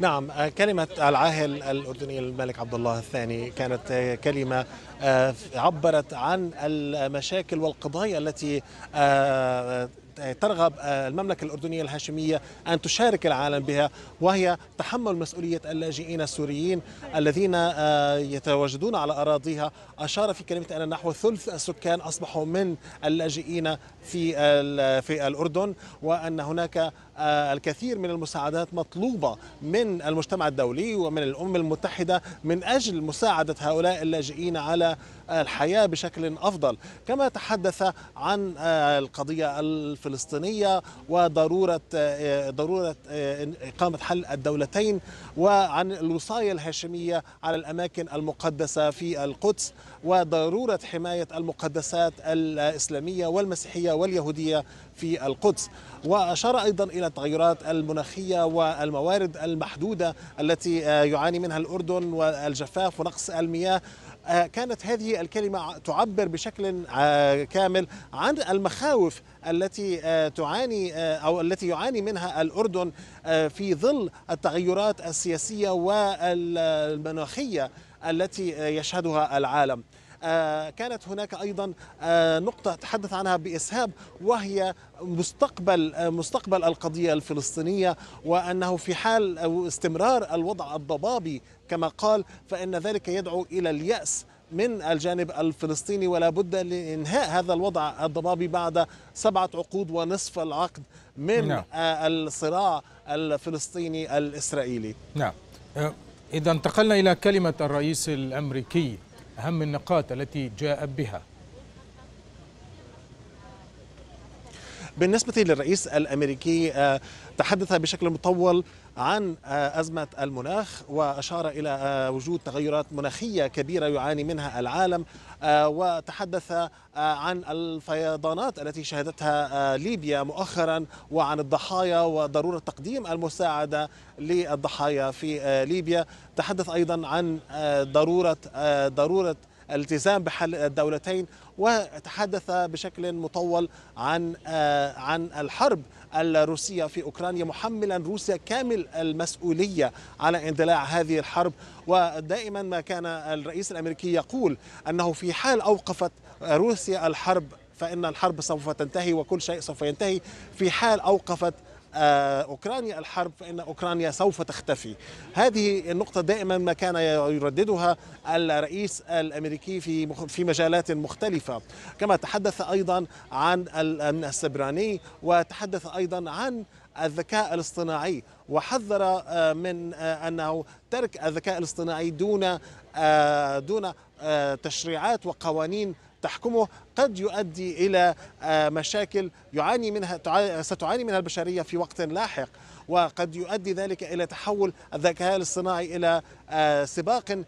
نعم آه، كلمة العاهل الأردني الملك عبد الله الثاني كانت آه، كلمة آه، عبرت عن المشاكل والقضايا التي ترغب آه، المملكة الأردنية الهاشمية أن تشارك العالم بها وهي تحمل مسؤولية اللاجئين السوريين الذين آه، يتواجدون على أراضيها أشار في كلمة أن نحو ثلث السكان أصبحوا من اللاجئين في في الأردن وأن هناك آه، الكثير من المساعدات مطلوبة من المجتمع الدولي ومن الأمم المتحدة من أجل مساعدة هؤلاء اللاجئين على الحياة بشكل أفضل كما تحدث عن القضية في الفلسطينيه وضروره آه، ضروره آه، اقامه حل الدولتين وعن الوصايه الهاشميه على الاماكن المقدسه في القدس وضروره حمايه المقدسات الاسلاميه والمسيحيه واليهوديه في القدس واشار ايضا الى التغيرات المناخيه والموارد المحدوده التي آه، يعاني منها الاردن والجفاف ونقص المياه آه، كانت هذه الكلمة تعبر بشكل آه، كامل عن المخاوف التي آه، تعاني أو التي يعاني منها الأردن في ظل التغيرات السياسية والمناخية التي يشهدها العالم آه، كانت هناك أيضا آه، نقطة تحدث عنها بإسهاب وهي مستقبل آه، مستقبل القضية الفلسطينية وأنه في حال استمرار الوضع الضبابي كما قال فإن ذلك يدعو إلى اليأس من الجانب الفلسطيني ولا بد لانهاء هذا الوضع الضبابي بعد سبعه عقود ونصف العقد من نعم. الصراع الفلسطيني الاسرائيلي. نعم. اذا انتقلنا الى كلمه الرئيس الامريكي أهم النقاط التي جاء بها بالنسبة للرئيس الأمريكي آه، تحدث بشكل مطول عن آه، أزمة المناخ وأشار إلى آه، وجود تغيرات مناخية كبيرة يعاني منها العالم وتحدث عن الفيضانات التي شهدتها ليبيا مؤخرا وعن الضحايا وضرورة تقديم المساعدة للضحايا في ليبيا تحدث أيضا عن ضرورة ضرورة الالتزام بحل الدولتين وتحدث بشكل مطول عن آه، عن الحرب الروسيه في اوكرانيا محملا روسيا كامل المسؤوليه على اندلاع هذه الحرب ودائما ما كان الرئيس الامريكي يقول انه في حال اوقفت روسيا الحرب فان الحرب سوف تنتهي وكل شيء سوف ينتهي في حال اوقفت آه، اوكرانيا الحرب فان اوكرانيا سوف تختفي. هذه النقطه دائما ما كان يرددها الرئيس الامريكي في في مجالات مختلفه، كما تحدث ايضا عن السبراني وتحدث ايضا عن الذكاء الاصطناعي وحذر آه، من آه، انه ترك الذكاء الاصطناعي دون دون تشريعات وقوانين تحكمه قد يؤدي إلى آه، مشاكل يعاني منها ستعاني منها البشرية في وقت لاحق وقد يؤدي ذلك إلى تحول الذكاء الاصطناعي إلى آه، سباق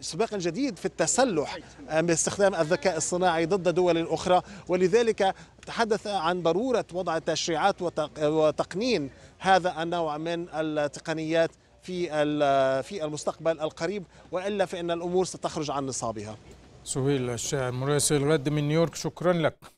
سباق جديد في التسلح آه، باستخدام الذكاء الصناعي ضد دول أخرى ولذلك تحدث عن ضرورة وضع تشريعات وتقنين هذا النوع من التقنيات في في المستقبل القريب والا فان الامور ستخرج عن نصابها سهيل الشاعر مراسل غد من نيويورك شكرا لك